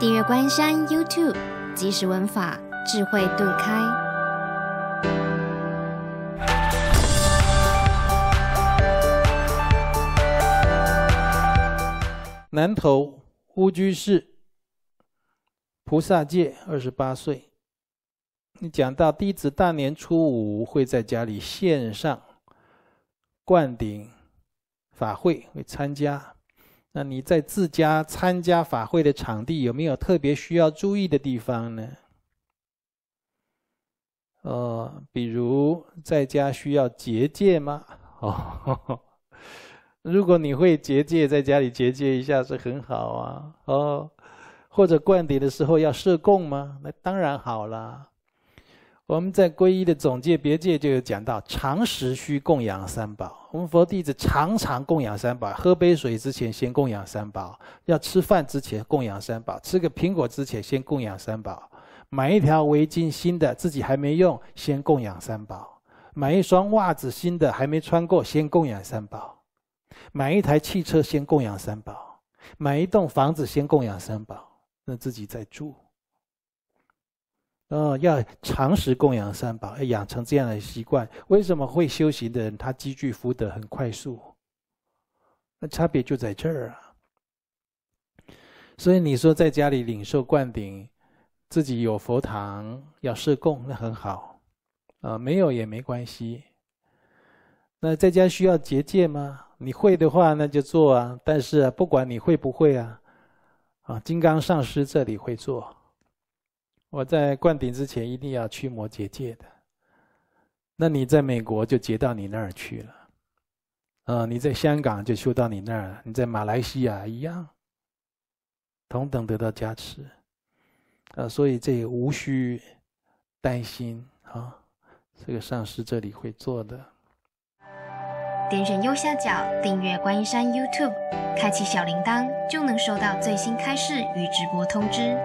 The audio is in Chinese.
订阅关山 YouTube，即时文法，智慧度开。南头乌居士，菩萨戒二十八岁。你讲到弟子大年初五会在家里献上灌顶法会，会参加。那你在自家参加法会的场地有没有特别需要注意的地方呢？呃，比如在家需要结界吗？哦，如果你会结界，在家里结界一下是很好啊。哦，或者灌顶的时候要设供吗？那当然好了。我们在皈依的总戒别戒就有讲到，常时需供养三宝。我们佛弟子常常供养三宝，喝杯水之前先供养三宝，要吃饭之前供养三宝，吃个苹果之前先供养三宝，买一条围巾新的自己还没用先供养三宝，买一双袜子新的还没穿过先供养三宝，买一台汽车先供养三宝，买一栋房子先供养三宝，那自己再住。哦，要常时供养三宝，要养成这样的习惯。为什么会修行的人他积聚福德很快速？那差别就在这儿啊。所以你说在家里领受灌顶，自己有佛堂要设供，那很好啊。没有也没关系。那在家需要结界吗？你会的话那就做啊。但是啊，不管你会不会啊，啊，金刚上师这里会做。我在灌顶之前一定要驱魔结界的，那你在美国就结到你那儿去了，啊，你在香港就修到你那儿，你在马来西亚一样，同等得到加持，啊，所以这也无需担心啊，这个上师这里会做的。点选右下角订阅观音山 YouTube，开启小铃铛就能收到最新开示与直播通知。